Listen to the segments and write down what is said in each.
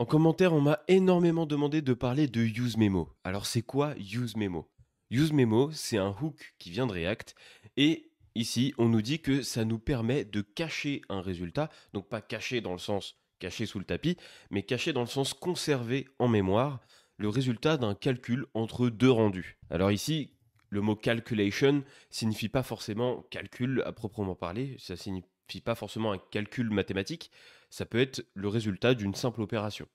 En commentaire, on m'a énormément demandé de parler de UseMemo. Alors c'est quoi UseMemo Memo Use Memo, c'est un hook qui vient de React et ici, on nous dit que ça nous permet de cacher un résultat, donc pas cacher dans le sens caché sous le tapis, mais caché dans le sens conservé en mémoire le résultat d'un calcul entre deux rendus. Alors ici, le mot calculation signifie pas forcément calcul à proprement parler, ça signifie pas forcément un calcul mathématique ça peut être le résultat d'une simple opération,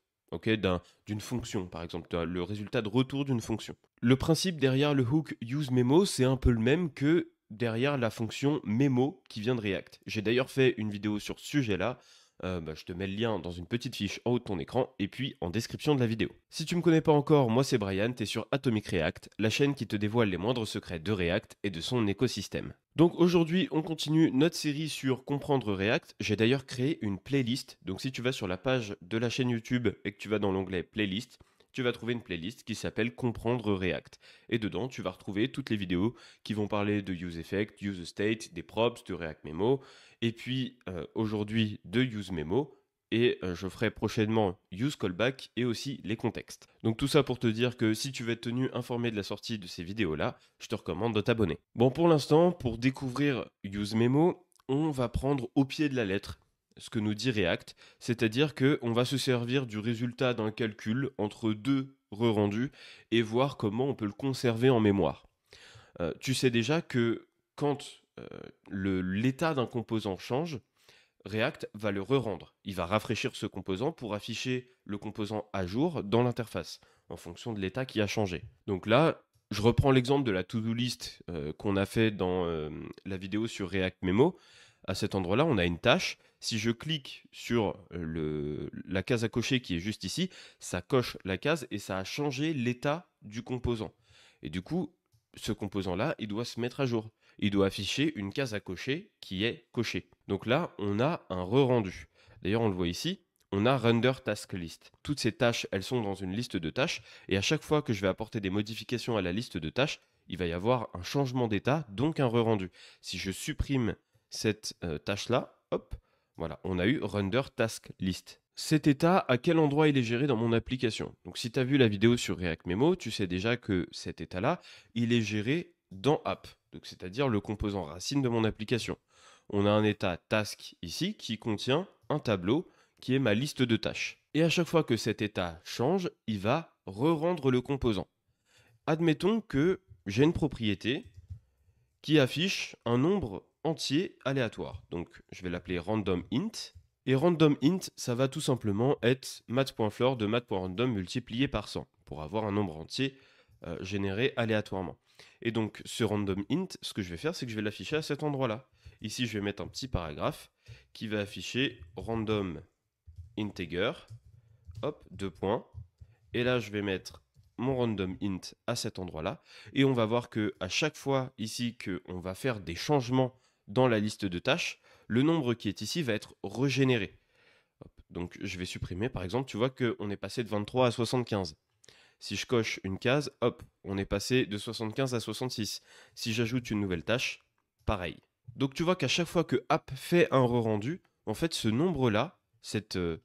d'une fonction par exemple, le résultat de retour d'une fonction. Le principe derrière le hook useMemo, c'est un peu le même que derrière la fonction memo qui vient de React. J'ai d'ailleurs fait une vidéo sur ce sujet-là, euh, bah, je te mets le lien dans une petite fiche en haut de ton écran et puis en description de la vidéo. Si tu ne me connais pas encore, moi c'est Brian, tu es sur Atomic React, la chaîne qui te dévoile les moindres secrets de React et de son écosystème. Donc aujourd'hui, on continue notre série sur comprendre React. J'ai d'ailleurs créé une playlist. Donc si tu vas sur la page de la chaîne YouTube et que tu vas dans l'onglet playlist, tu vas trouver une playlist qui s'appelle Comprendre React. Et dedans, tu vas retrouver toutes les vidéos qui vont parler de Use Effect, Use State, des props, de React Memo, et puis euh, aujourd'hui de use memo, et euh, je ferai prochainement UseCallback et aussi les contextes. Donc tout ça pour te dire que si tu veux être tenu informé de la sortie de ces vidéos-là, je te recommande de t'abonner. Bon pour l'instant, pour découvrir use memo, on va prendre au pied de la lettre ce que nous dit React, c'est-à-dire que va se servir du résultat d'un calcul entre deux re-rendus et voir comment on peut le conserver en mémoire. Euh, tu sais déjà que quand euh, l'état d'un composant change, React va le re-rendre. Il va rafraîchir ce composant pour afficher le composant à jour dans l'interface, en fonction de l'état qui a changé. Donc là, je reprends l'exemple de la to-do list euh, qu'on a fait dans euh, la vidéo sur React Memo. À cet endroit-là, on a une tâche. Si je clique sur la case à cocher qui est juste ici, ça coche la case et ça a changé l'état du composant. Et du coup, ce composant-là, il doit se mettre à jour il doit afficher une case à cocher qui est cochée. Donc là, on a un re-rendu. D'ailleurs, on le voit ici, on a render task list. Toutes ces tâches, elles sont dans une liste de tâches, et à chaque fois que je vais apporter des modifications à la liste de tâches, il va y avoir un changement d'état, donc un re-rendu. Si je supprime cette euh, tâche-là, hop, voilà, on a eu render task list. Cet état, à quel endroit il est géré dans mon application Donc si tu as vu la vidéo sur React Memo, tu sais déjà que cet état-là, il est géré dans app c'est-à-dire le composant racine de mon application. On a un état task ici qui contient un tableau qui est ma liste de tâches. Et à chaque fois que cet état change, il va re-rendre le composant. Admettons que j'ai une propriété qui affiche un nombre entier aléatoire. Donc je vais l'appeler random int. Et random int, ça va tout simplement être mat.floor de math.random multiplié par 100 pour avoir un nombre entier euh, généré aléatoirement. Et donc, ce random int, ce que je vais faire, c'est que je vais l'afficher à cet endroit-là. Ici, je vais mettre un petit paragraphe qui va afficher random integer, hop, deux points. Et là, je vais mettre mon random int à cet endroit-là. Et on va voir que à chaque fois ici qu'on va faire des changements dans la liste de tâches, le nombre qui est ici va être régénéré. donc je vais supprimer, par exemple, tu vois qu'on est passé de 23 à 75. Si je coche une case, hop, on est passé de 75 à 66. Si j'ajoute une nouvelle tâche, pareil. Donc tu vois qu'à chaque fois que app fait un re-rendu, en fait ce nombre-là, cette, euh,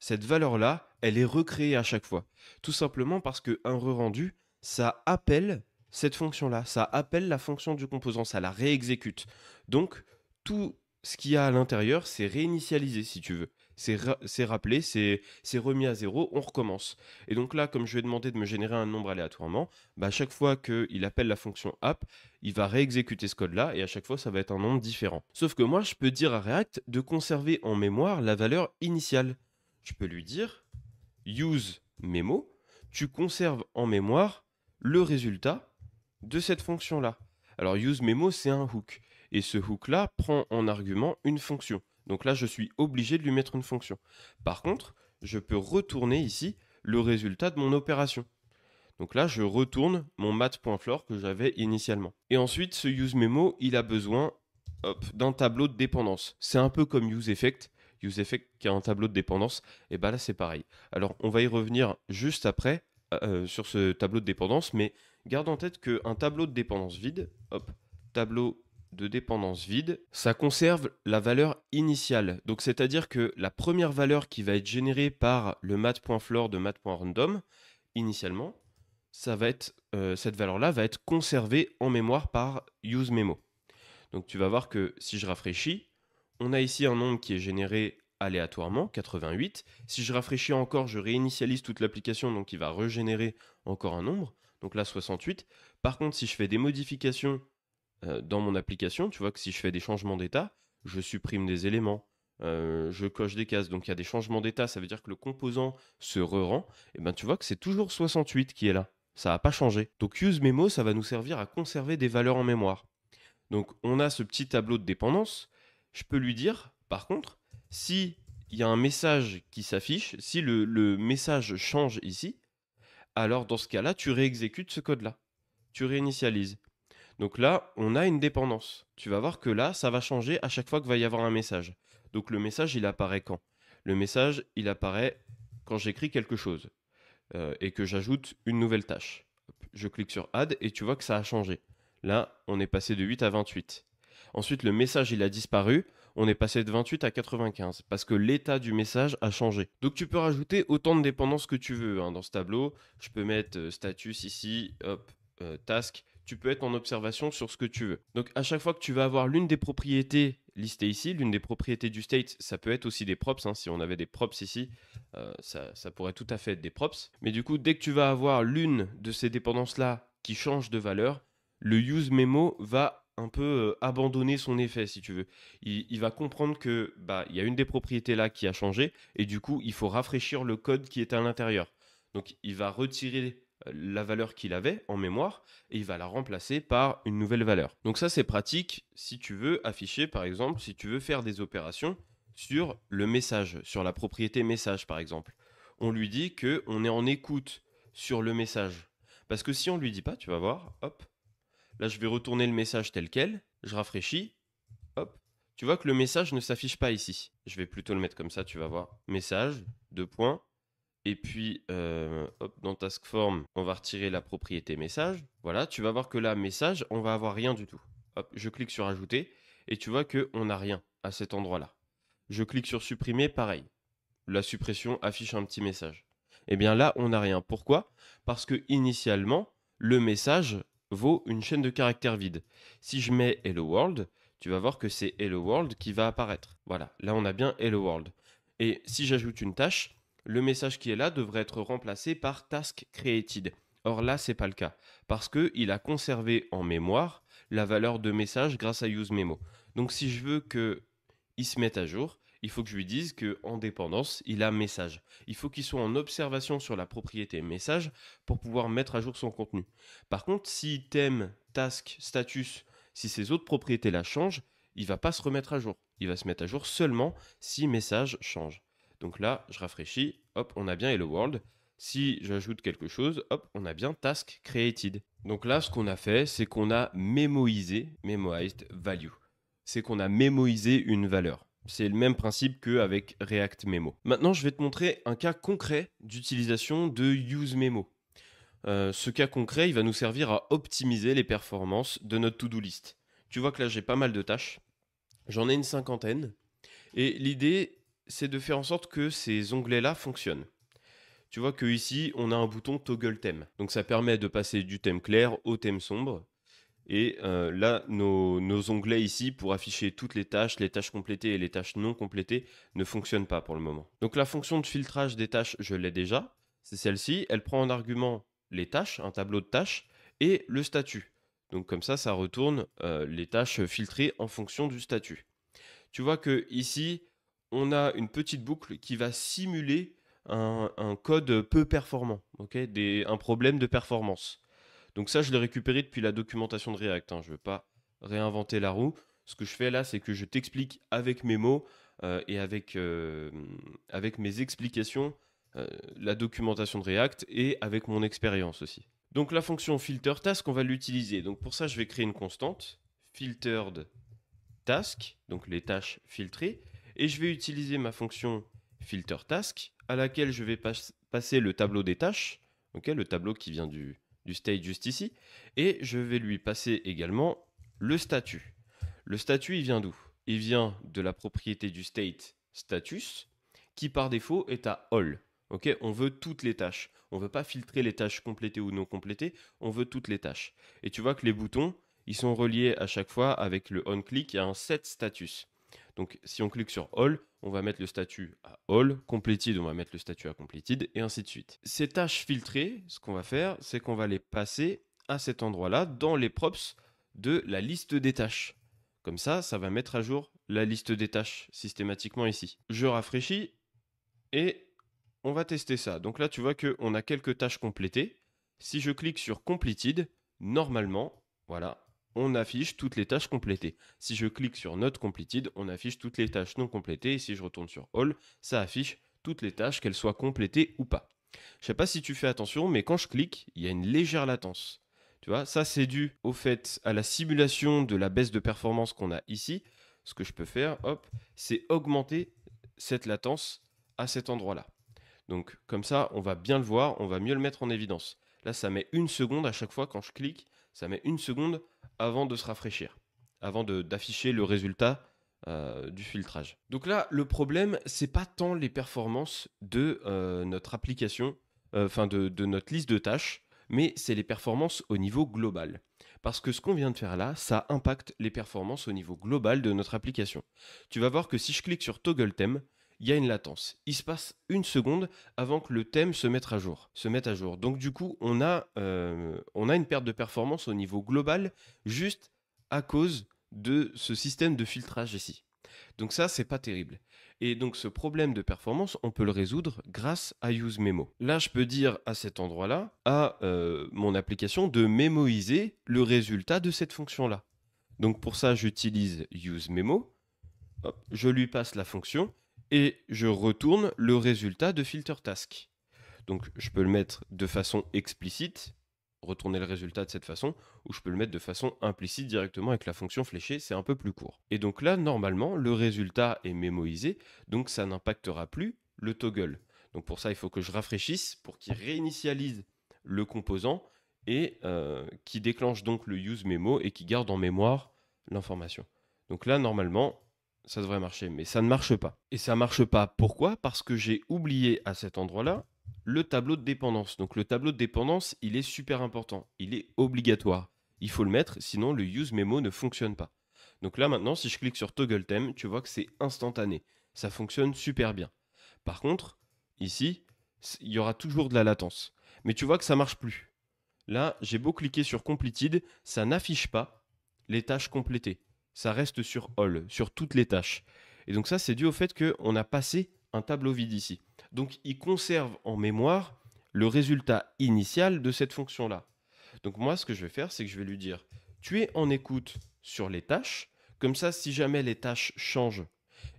cette valeur-là, elle est recréée à chaque fois. Tout simplement parce qu'un re-rendu, ça appelle cette fonction-là, ça appelle la fonction du composant, ça la réexécute. Donc tout ce qu'il y a à l'intérieur, c'est réinitialisé si tu veux c'est rappelé, c'est remis à zéro, on recommence. Et donc là, comme je vais demander de me générer un nombre aléatoirement, bah, à chaque fois qu'il appelle la fonction app, il va réexécuter ce code-là, et à chaque fois, ça va être un nombre différent. Sauf que moi, je peux dire à React de conserver en mémoire la valeur initiale. Je peux lui dire use memo, tu conserves en mémoire le résultat de cette fonction-là. Alors use memo, c'est un hook. Et ce hook-là prend en argument une fonction. Donc là, je suis obligé de lui mettre une fonction. Par contre, je peux retourner ici le résultat de mon opération. Donc là, je retourne mon mat.floor que j'avais initialement. Et ensuite, ce useMemo, il a besoin d'un tableau de dépendance. C'est un peu comme useEffect. useEffect qui a un tableau de dépendance, et bien bah là, c'est pareil. Alors, on va y revenir juste après euh, euh, sur ce tableau de dépendance, mais garde en tête qu'un tableau de dépendance vide, hop, tableau de dépendance vide, ça conserve la valeur initiale. Donc c'est-à-dire que la première valeur qui va être générée par le mat.floor de mat.random, initialement, ça va être, euh, cette valeur-là va être conservée en mémoire par useMemo. Donc tu vas voir que si je rafraîchis, on a ici un nombre qui est généré aléatoirement, 88. Si je rafraîchis encore, je réinitialise toute l'application, donc il va régénérer encore un nombre, donc là 68. Par contre, si je fais des modifications euh, dans mon application, tu vois que si je fais des changements d'état, je supprime des éléments, euh, je coche des cases, donc il y a des changements d'état, ça veut dire que le composant se re-rend, et eh ben tu vois que c'est toujours 68 qui est là, ça n'a pas changé. Donc useMemo, ça va nous servir à conserver des valeurs en mémoire. Donc on a ce petit tableau de dépendance, je peux lui dire, par contre, si il y a un message qui s'affiche, si le message change ici, alors dans ce cas-là, tu réexécutes ce code-là. Tu réinitialises. Donc là, on a une dépendance. Tu vas voir que là, ça va changer à chaque fois qu'il va y avoir un message. Donc le message, il apparaît quand Le message, il apparaît quand j'écris quelque chose euh, et que j'ajoute une nouvelle tâche. Je clique sur Add et tu vois que ça a changé. Là, on est passé de 8 à 28. Ensuite, le message, il a disparu. On est passé de 28 à 95 parce que l'état du message a changé. Donc tu peux rajouter autant de dépendances que tu veux hein. dans ce tableau. Je peux mettre euh, status ici, hop, euh, task tu peux être en observation sur ce que tu veux. Donc à chaque fois que tu vas avoir l'une des propriétés listées ici, l'une des propriétés du state, ça peut être aussi des props. Hein. Si on avait des props ici, euh, ça, pourrait tout à fait être des props. Mais du coup, dès que tu vas avoir l'une de ces dépendances-là qui change de valeur, le use memo va un peu euh, abandonner son effet, si tu veux. Il, il va comprendre que bah il y a une des propriétés là qui a changé et du coup il faut rafraîchir le code qui est à l'intérieur. Donc il va retirer la valeur qu'il avait en mémoire et il va la remplacer par une nouvelle valeur. Donc ça c'est pratique si tu veux afficher par exemple, si tu veux faire des opérations sur le message, sur la propriété message par exemple. On lui dit que on est en écoute sur le message. Parce que si on ne lui dit pas, tu vas voir, hop. Là, je vais retourner le message tel quel, je rafraîchis, hop. Tu vois que le message ne s'affiche pas ici. Je vais plutôt le mettre comme ça, tu vas voir. Message, deux points, et puis, euh, dans Taskform », on va retirer la propriété message. Voilà, tu vas voir que là, message, on va avoir rien du tout. je clique sur ajouter et tu vois qu'on n'a rien à cet endroit-là. Je clique sur supprimer, pareil. La suppression affiche un petit message. Eh bien là, on n'a rien. Pourquoi Parce que initialement, le message vaut une chaîne de caractères vide. Si je mets Hello World, tu vas voir que c'est Hello World qui va apparaître. Voilà, là on a bien Hello World. Et si j'ajoute une tâche, le message qui est là devrait être remplacé par task created. Or là, c'est pas le cas parce que il a conservé en mémoire la valeur de message grâce à useMemo. Donc si je veux que il se mette à jour, il faut que je lui dise qu'en dépendance, il a message. Il faut qu'il soit en observation sur la propriété message pour pouvoir mettre à jour son contenu. Par contre, si thème, task, status, si ces autres propriétés la changent, il va pas se remettre à jour. Il va se mettre à jour seulement si message change. Donc là, je rafraîchis, hop, on a bien Hello World. Si j'ajoute quelque chose, hop, on a bien Task Created. Donc là, ce qu'on a fait, c'est qu'on a mémoisé, memoized value. C'est qu'on a mémoisé une valeur. C'est le même principe qu'avec React Memo. Maintenant, je vais te montrer un cas concret d'utilisation de Use Memo. Euh, ce cas concret, il va nous servir à optimiser les performances de notre to-do list. Tu vois que là, j'ai pas mal de tâches. J'en ai une cinquantaine. Et l'idée, c'est de faire en sorte que ces onglets-là fonctionnent. Tu vois que ici, on a un bouton toggle thème. Donc ça permet de passer du thème clair au thème sombre. Et euh, là, nos, onglets ici pour afficher toutes les tâches, les tâches complétées et les tâches non complétées ne fonctionnent pas pour le moment. Donc la fonction de filtrage des tâches, je l'ai déjà. C'est celle-ci. Elle prend en argument les tâches, un tableau de tâches, et le statut. Donc comme ça, ça retourne euh, les tâches filtrées en fonction du statut. Tu vois que ici, on a une petite boucle qui va simuler un, code peu performant, un problème de performance. Donc ça, je l'ai récupéré depuis la documentation de React. Hein. Je ne veux pas réinventer la roue. Ce que je fais là, c'est que je t'explique avec mes mots euh, et euh, avec, mes explications euh, la documentation de React et avec mon expérience aussi. Donc la fonction filter task, on va l'utiliser. Donc pour ça, je vais créer une constante filtered task, donc les tâches filtrées et je vais utiliser ma fonction filter task à laquelle je vais passer le tableau des tâches, le tableau qui vient du, state juste ici, et je vais lui passer également le statut. Le statut, il vient d'où Il vient de la propriété du state status, qui par défaut est à all. on veut toutes les tâches. On ne veut pas filtrer les tâches complétées ou non complétées, on veut toutes les tâches. Et tu vois que les boutons, ils sont reliés à chaque fois avec le on-click et un set status. Donc si on clique sur All, on va mettre le statut à All, Completed, on va mettre le statut à Completed, et ainsi de suite. Ces tâches filtrées, ce qu'on va faire, c'est qu'on va les passer à cet endroit-là, dans les props de la liste des tâches. Comme ça, ça va mettre à jour la liste des tâches systématiquement ici. Je rafraîchis et on va tester ça. Donc là, tu vois qu'on a quelques tâches complétées. Si je clique sur Completed, normalement, voilà, on affiche toutes les tâches complétées. Si je clique sur Not Completed, on affiche toutes les tâches non complétées. Et si je retourne sur All, ça affiche toutes les tâches, qu'elles soient complétées ou pas. Je sais pas si tu fais attention, mais quand je clique, il y a une légère latence. Tu vois, ça c'est dû au fait à la simulation de la baisse de performance qu'on a ici. Ce que je peux faire, hop, c'est augmenter cette latence à cet endroit-là. Donc comme ça, on va bien le voir, on va mieux le mettre en évidence. Là, ça met une seconde à chaque fois quand je clique, ça met une seconde avant de se rafraîchir, avant d'afficher le résultat euh, du filtrage. Donc là, le problème, ce n'est pas tant les performances de euh, notre application, euh, enfin de, de notre liste de tâches, mais c'est les performances au niveau global. Parce que ce qu'on vient de faire là, ça impacte les performances au niveau global de notre application. Tu vas voir que si je clique sur Toggle Theme, il y a une latence. Il se passe une seconde avant que le thème se mette à jour. Se mette à jour. Donc du coup, euh, on a, une perte de performance au niveau global juste à cause de ce système de filtrage ici. Donc ça, c'est pas terrible. Et donc ce problème de performance, on peut le résoudre grâce à Use Memo. Là, je peux dire à cet endroit-là, à euh, mon application, de mémoiser le résultat de cette fonction-là. Donc pour ça, j'utilise Use Memo. je lui passe la fonction et je retourne le résultat de filter task. Donc je peux le mettre de façon explicite, retourner le résultat de cette façon, ou je peux le mettre de façon implicite directement avec la fonction fléchée, c'est un peu plus court. Et donc là, normalement, le résultat est mémoisé, donc ça n'impactera plus le toggle. Donc pour ça, il faut que je rafraîchisse pour qu'il réinitialise le composant et euh, qui déclenche donc le use memo et qui garde en mémoire l'information. Donc là, normalement, ça devrait marcher, mais ça ne marche pas. Et ça ne marche pas. Pourquoi Parce que j'ai oublié à cet endroit-là le tableau de dépendance. Donc le tableau de dépendance, il est super important. Il est obligatoire. Il faut le mettre, sinon le use memo ne fonctionne pas. Donc là maintenant, si je clique sur toggle theme, tu vois que c'est instantané. Ça fonctionne super bien. Par contre, ici, il y aura toujours de la latence. Mais tu vois que ça marche plus. Là, j'ai beau cliquer sur completed, ça n'affiche pas les tâches complétées ça reste sur all, sur toutes les tâches. Et donc ça, c'est dû au fait qu'on a passé un tableau vide ici. Donc il conserve en mémoire le résultat initial de cette fonction-là. Donc moi, ce que je vais faire, c'est que je vais lui dire, tu es en écoute sur les tâches, comme ça, si jamais les tâches changent,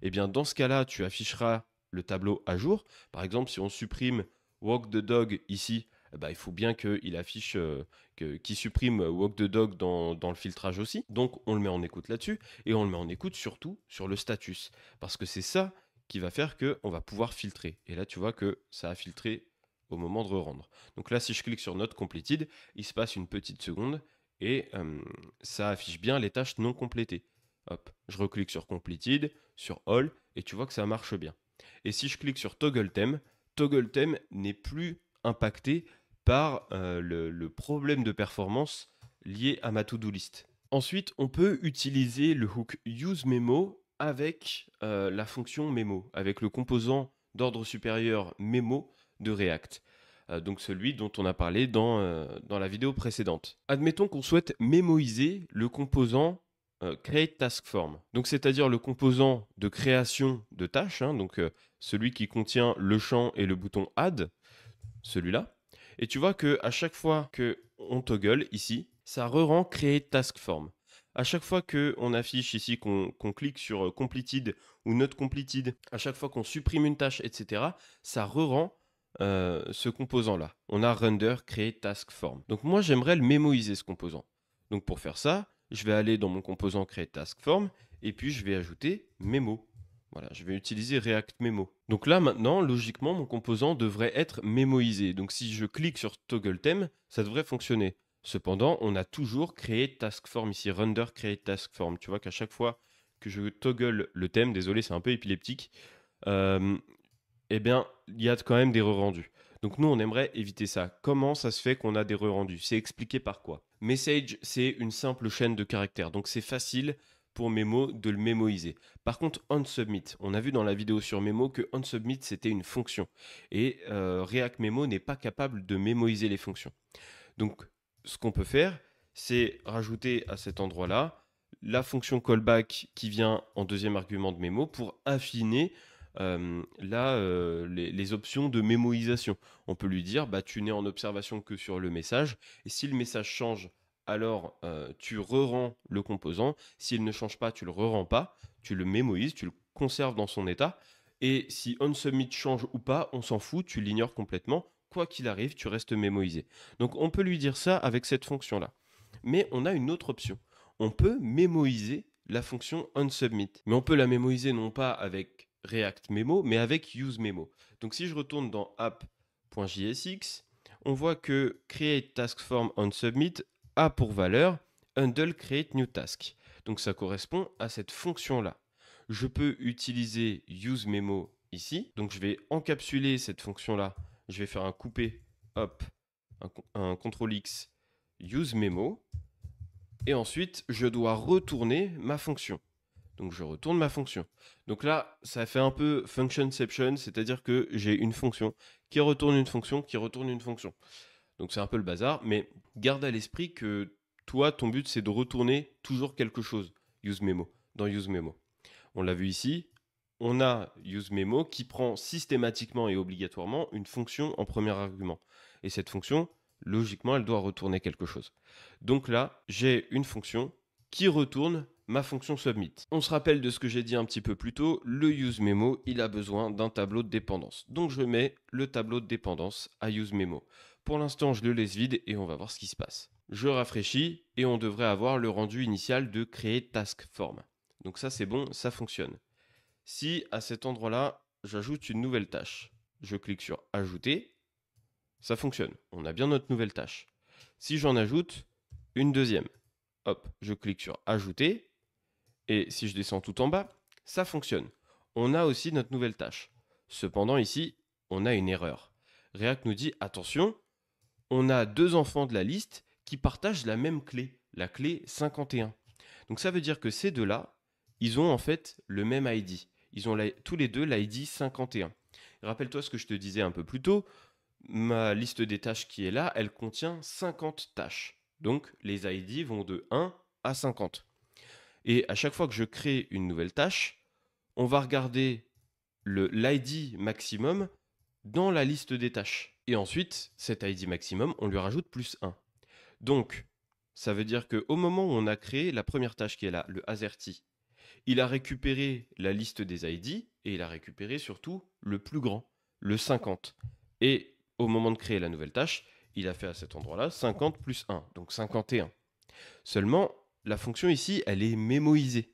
eh bien dans ce cas-là, tu afficheras le tableau à jour. Par exemple, si on supprime walk the dog ici, eh ben, il faut bien qu'il affiche, euh, qu'il supprime euh, Walk the Dog dans, le filtrage aussi. Donc on le met en écoute là-dessus et on le met en écoute surtout sur le status parce que c'est ça qui va faire que on va pouvoir filtrer. Et là, tu vois que ça a filtré au moment de re-rendre. Donc là, si je clique sur Note Completed, il se passe une petite seconde et ça affiche bien les tâches non complétées. Hop, je reclique sur Completed, sur All, et tu vois que ça marche bien. Et si je clique sur Toggle Theme, Toggle Theme n'est plus impacté par euh, le, problème de performance lié à ma to-do list. Ensuite, on peut utiliser le hook useMemo avec euh, la fonction memo, avec le composant d'ordre supérieur memo de React. Euh, donc celui dont on a parlé dans, la vidéo précédente. Admettons qu'on souhaite mémoiser le composant createTaskForm, Donc c'est-à-dire le composant de création de tâches, hein, donc celui qui contient le champ et le bouton add, celui-là. Et tu vois que à chaque fois que on toggle ici, ça re-rend créer task form. À chaque fois qu'on affiche ici, qu'on clique sur euh, completed ou not completed, à chaque fois qu'on supprime une tâche, etc., ça re-rend euh, ce composant-là. On a render créer task form. Donc moi, j'aimerais le mémoriser, ce composant. Donc pour faire ça, je vais aller dans mon composant créer task form et puis je vais ajouter mémo. Voilà, je vais utiliser React Memo. Donc là, maintenant, logiquement, mon composant devrait être mémoisé. Donc si je clique sur Toggle Theme, ça devrait fonctionner. Cependant, on a toujours créé Task Form ici, Render Create Task Form. Tu vois qu'à chaque fois que je toggle le thème, désolé, c'est un peu épileptique, euh, eh bien, il y a quand même des re-rendus. Donc nous, on aimerait éviter ça. Comment ça se fait qu'on a des re-rendus C'est expliqué par quoi Message, c'est une simple chaîne de caractères. Donc c'est facile pour Memo de le mémoiser. Par contre, onSubmit, on a vu dans la vidéo sur Memo que onSubmit c'était une fonction et euh, React Memo n'est pas capable de mémoiser les fonctions. Donc, ce qu'on peut faire, c'est rajouter à cet endroit-là la fonction callback qui vient en deuxième argument de Memo pour affiner euh, là, euh, les, options de mémoisation. On peut lui dire, bah, tu n'es en observation que sur le message, et si le message change alors euh, tu re-rends le composant. S'il ne change pas, tu le re-rends pas. Tu le mémoises, tu le conserves dans son état. Et si onSubmit change ou pas, on s'en fout, tu l'ignores complètement. Quoi qu'il arrive, tu restes mémoisé. Donc on peut lui dire ça avec cette fonction-là. Mais on a une autre option. On peut mémoiser la fonction onSubmit. Mais on peut la mémoiser non pas avec React Memo, mais avec useMemo. Donc si je retourne dans app.jsx, on voit que create task a pour valeur handle create new task. Donc ça correspond à cette fonction-là. Je peux utiliser use memo ici. Donc je vais encapsuler cette fonction-là. Je vais faire un coupé, hop, un, un X, use memo. Et ensuite, je dois retourner ma fonction. Donc je retourne ma fonction. Donc là, ça fait un peu functionception, c'est-à-dire que j'ai une fonction qui retourne une fonction qui retourne une fonction. Donc c'est un peu le bazar, mais garde à l'esprit que toi, ton but, c'est de retourner toujours quelque chose use dans useMemo ». On l'a vu ici, on a useMemo » qui prend systématiquement et obligatoirement une fonction en premier argument. Et cette fonction, logiquement, elle doit retourner quelque chose. Donc là, j'ai une fonction qui retourne ma fonction submit. On se rappelle de ce que j'ai dit un petit peu plus tôt, le useMemo », il a besoin d'un tableau de dépendance. Donc je mets le tableau de dépendance à useMemo ». Pour l'instant, je le laisse vide et on va voir ce qui se passe. Je rafraîchis et on devrait avoir le rendu initial de créer task form. Donc ça, c'est bon, ça fonctionne. Si à cet endroit-là, j'ajoute une nouvelle tâche, je clique sur ajouter, ça fonctionne. On a bien notre nouvelle tâche. Si j'en ajoute une deuxième, hop, je clique sur ajouter et si je descends tout en bas, ça fonctionne. On a aussi notre nouvelle tâche. Cependant, ici, on a une erreur. React nous dit attention, on a deux enfants de la liste qui partagent la même clé, la clé 51. Donc ça veut dire que ces deux-là, ils ont en fait le même ID. Ils ont tous les deux l'ID 51. Rappelle-toi ce que je te disais un peu plus tôt, ma liste des tâches qui est là, elle contient 50 tâches. Donc les ID vont de 1 à 50. Et à chaque fois que je crée une nouvelle tâche, on va regarder l'ID maximum dans la liste des tâches. Et ensuite, cet ID maximum, on lui rajoute plus 1. Donc, ça veut dire qu'au moment où on a créé la première tâche qui est là, le AZERTY, il a récupéré la liste des ID et il a récupéré surtout le plus grand, le 50. Et au moment de créer la nouvelle tâche, il a fait à cet endroit-là 50 plus 1, donc 51. Seulement, la fonction ici, elle est mémoisée.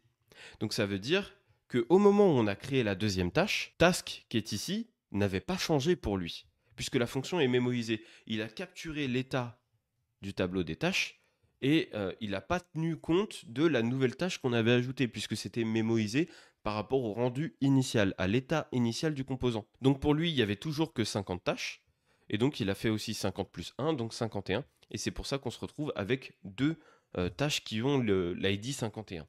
Donc ça veut dire qu'au moment où on a créé la deuxième tâche, task qui est ici n'avait pas changé pour lui puisque la fonction est mémorisée. Il a capturé l'état du tableau des tâches et euh, il n'a pas tenu compte de la nouvelle tâche qu'on avait ajoutée, puisque c'était mémorisé par rapport au rendu initial, à l'état initial du composant. Donc pour lui, il n'y avait toujours que 50 tâches, et donc il a fait aussi 50 plus 1, donc 51, et c'est pour ça qu'on se retrouve avec deux euh, tâches qui ont l'ID 51.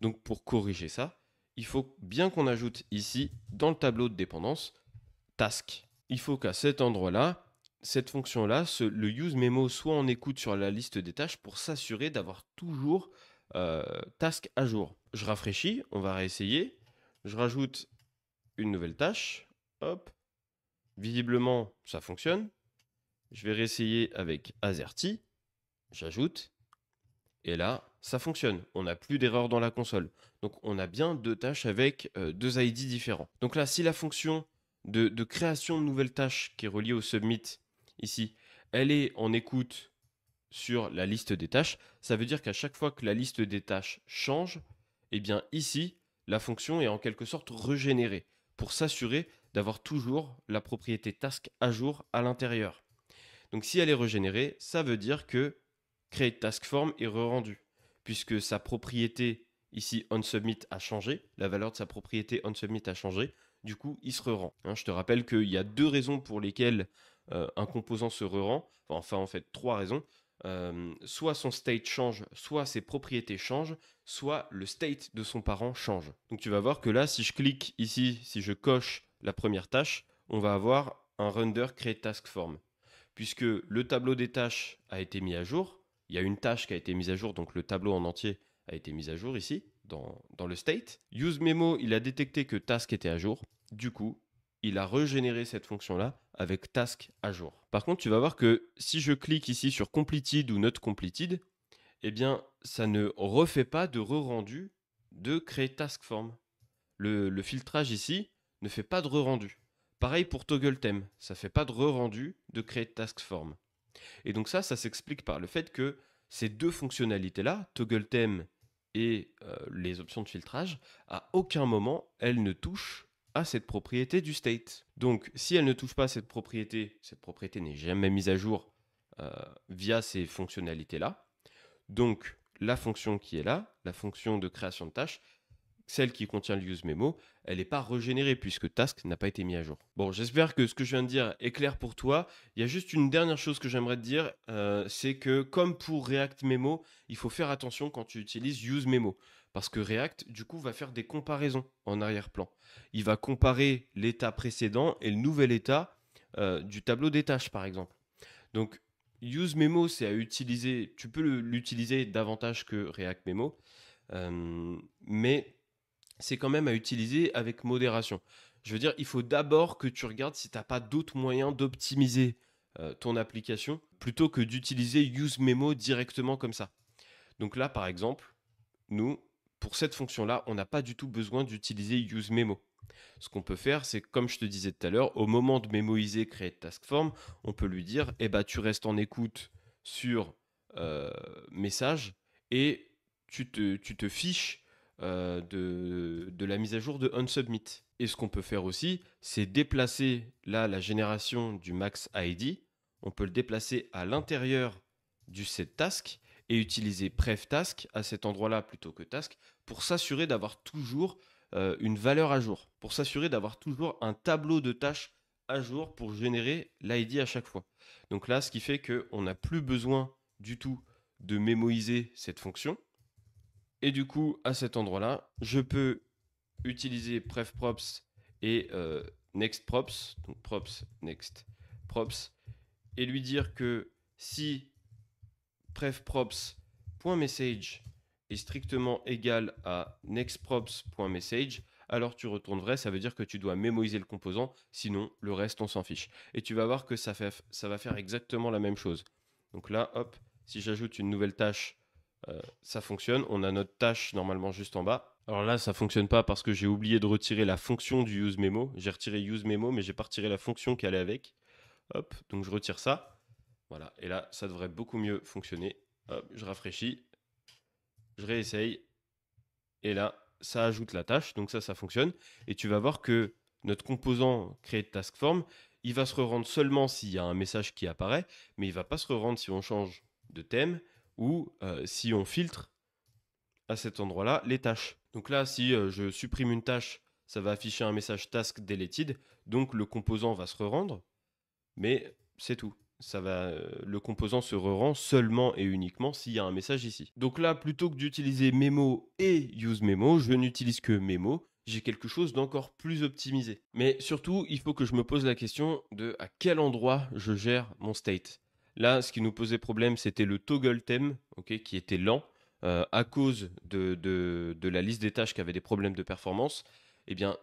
Donc pour corriger ça, il faut bien qu'on ajoute ici, dans le tableau de dépendance, task il faut qu'à cet endroit-là, cette fonction-là, le useMemo soit en écoute sur la liste des tâches pour s'assurer d'avoir toujours euh, task à jour. Je rafraîchis, on va réessayer. Je rajoute une nouvelle tâche. Hop. Visiblement, ça fonctionne. Je vais réessayer avec AZERTY. J'ajoute. Et là, ça fonctionne. On n'a plus d'erreur dans la console. Donc on a bien deux tâches avec euh, deux ID différents. Donc là, si la fonction de, création de nouvelles tâches qui est reliée au submit ici, elle est en écoute sur la liste des tâches. Ça veut dire qu'à chaque fois que la liste des tâches change, eh bien ici, la fonction est en quelque sorte régénérée pour s'assurer d'avoir toujours la propriété task à jour à l'intérieur. Donc si elle est régénérée, ça veut dire que create task form est re-rendu puisque sa propriété ici on submit a changé, la valeur de sa propriété on submit a changé du coup, il se rerend. Hein. je te rappelle qu'il y a deux raisons pour lesquelles euh, un composant se rerend, rend enfin en fait trois raisons. Euh, soit son state change, soit ses propriétés changent, soit le state de son parent change. Donc tu vas voir que là, si je clique ici, si je coche la première tâche, on va avoir un render create task form. Puisque le tableau des tâches a été mis à jour, il y a une tâche qui a été mise à jour, donc le tableau en entier a été mis à jour ici dans, le state. Use Memo, il a détecté que task était à jour. Du coup, il a régénéré cette fonction-là avec task à jour. Par contre, tu vas voir que si je clique ici sur completed ou not completed, eh bien, ça ne refait pas de re-rendu de créer task form. Le, filtrage ici ne fait pas de re-rendu. Pareil pour toggle theme, ça fait pas de re-rendu de create task form. Et donc ça, ça s'explique par le fait que ces deux fonctionnalités-là, toggle theme et euh, les options de filtrage, à aucun moment elle ne touche à cette propriété du state. Donc si elle ne touche pas à cette propriété, cette propriété n'est jamais mise à jour euh, via ces fonctionnalités-là. Donc la fonction qui est là, la fonction de création de tâches, celle qui contient le use memo, elle n'est pas régénérée puisque task n'a pas été mis à jour. Bon, j'espère que ce que je viens de dire est clair pour toi. Il y a juste une dernière chose que j'aimerais te dire, euh, c'est que comme pour React Memo, il faut faire attention quand tu utilises use memo. Parce que React, du coup, va faire des comparaisons en arrière-plan. Il va comparer l'état précédent et le nouvel état euh, du tableau des tâches, par exemple. Donc, Use Memo, c'est à utiliser. Tu peux l'utiliser davantage que React Memo. Euh, mais c'est quand même à utiliser avec modération. Je veux dire, il faut d'abord que tu regardes si tu n'as pas d'autres moyens d'optimiser euh, ton application plutôt que d'utiliser UseMemo directement comme ça. Donc là, par exemple, nous, pour cette fonction-là, on n'a pas du tout besoin d'utiliser UseMemo. Ce qu'on peut faire, c'est comme je te disais tout à l'heure, au moment de mémoiser créer Task Form, on peut lui dire Eh ben, tu restes en écoute sur euh, message et tu te, tu te fiches euh, de, la mise à jour de Unsubmit. Et ce qu'on peut faire aussi, c'est déplacer là la génération du max ID. On peut le déplacer à l'intérieur du set task et utiliser pref task à cet endroit-là plutôt que task pour s'assurer d'avoir toujours euh, une valeur à jour, pour s'assurer d'avoir toujours un tableau de tâches à jour pour générer l'ID à chaque fois. Donc là, ce qui fait qu'on n'a plus besoin du tout de mémoriser cette fonction. Et du coup, à cet endroit-là, je peux utiliser prefprops et euh, nextprops, donc props, next props, et lui dire que si prefprops.message est strictement égal à nextprops.message, alors tu retournes vrai, ça veut dire que tu dois mémoriser le composant, sinon le reste on s'en fiche. Et tu vas voir que ça, fait, ça va faire exactement la même chose. Donc là, hop, si j'ajoute une nouvelle tâche euh, ça fonctionne. On a notre tâche normalement juste en bas. Alors là, ça fonctionne pas parce que j'ai oublié de retirer la fonction du use memo. J'ai retiré use memo, mais j'ai pas retiré la fonction qui allait avec. Hop, donc je retire ça. Voilà, et là, ça devrait beaucoup mieux fonctionner. je rafraîchis, je réessaye, et là, ça ajoute la tâche. Donc ça, ça fonctionne. Et tu vas voir que notre composant create task form, il va se rendre seulement s'il y a un message qui apparaît, mais il va pas se rendre si on change de thème, ou euh, si on filtre à cet endroit-là les tâches. Donc là, si euh, je supprime une tâche, ça va afficher un message task deleted, donc le composant va se re-rendre, mais c'est tout. Euh, le composant se re-rend seulement et uniquement s'il y a un message ici. Donc là, plutôt que d'utiliser memo et use memo, je n'utilise que memo. J'ai quelque chose d'encore plus optimisé. Mais surtout, il faut que je me pose la question de à quel endroit je gère mon state. Là, ce qui nous posait problème, c'était le toggle thème, qui était lent euh, à cause de, la liste des tâches qui avait des problèmes de performance. Eh bien,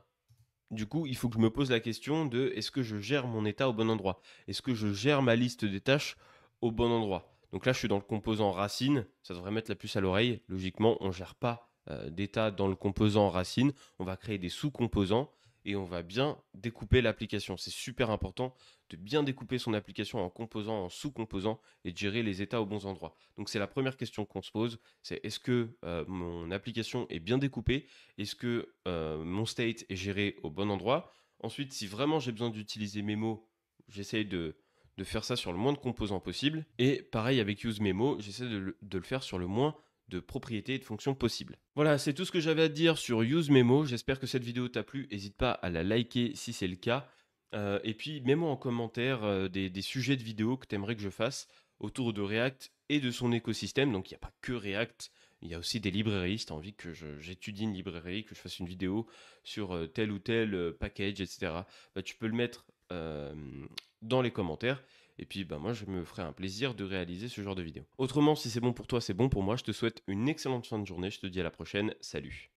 du coup, il faut que je me pose la question de est-ce que je gère mon état au bon endroit Est-ce que je gère ma liste des tâches au bon endroit Donc là, je suis dans le composant racine. Ça devrait mettre la puce à l'oreille. Logiquement, on ne gère pas euh, d'état dans le composant racine. On va créer des sous-composants et on va bien découper l'application. C'est super important de bien découper son application en composants, en sous-composants et de gérer les états aux bons endroits. Donc c'est la première question qu'on se pose, c'est est-ce que euh, mon application est bien découpée Est-ce que euh, mon state est géré au bon endroit Ensuite, si vraiment j'ai besoin d'utiliser Memo, j'essaye de, faire ça sur le moins de composants possible. Et pareil avec Use j'essaie de, de le faire sur le moins de propriétés et de fonctions possibles. Voilà, c'est tout ce que j'avais à dire sur UseMemo. J'espère que cette vidéo t'a plu. N'hésite pas à la liker si c'est le cas. Euh, et puis, mets-moi en commentaire euh, des, sujets de vidéos que tu aimerais que je fasse autour de React et de son écosystème. Donc, il n'y a pas que React, il y a aussi des librairies. Si tu as envie que j'étudie une librairie, que je fasse une vidéo sur euh, tel ou tel package, etc., bah, tu peux le mettre dans les commentaires. Et puis, ben moi, je me ferai un plaisir de réaliser ce genre de vidéo. Autrement, si c'est bon pour toi, c'est bon pour moi. Je te souhaite une excellente fin de journée. Je te dis à la prochaine. Salut.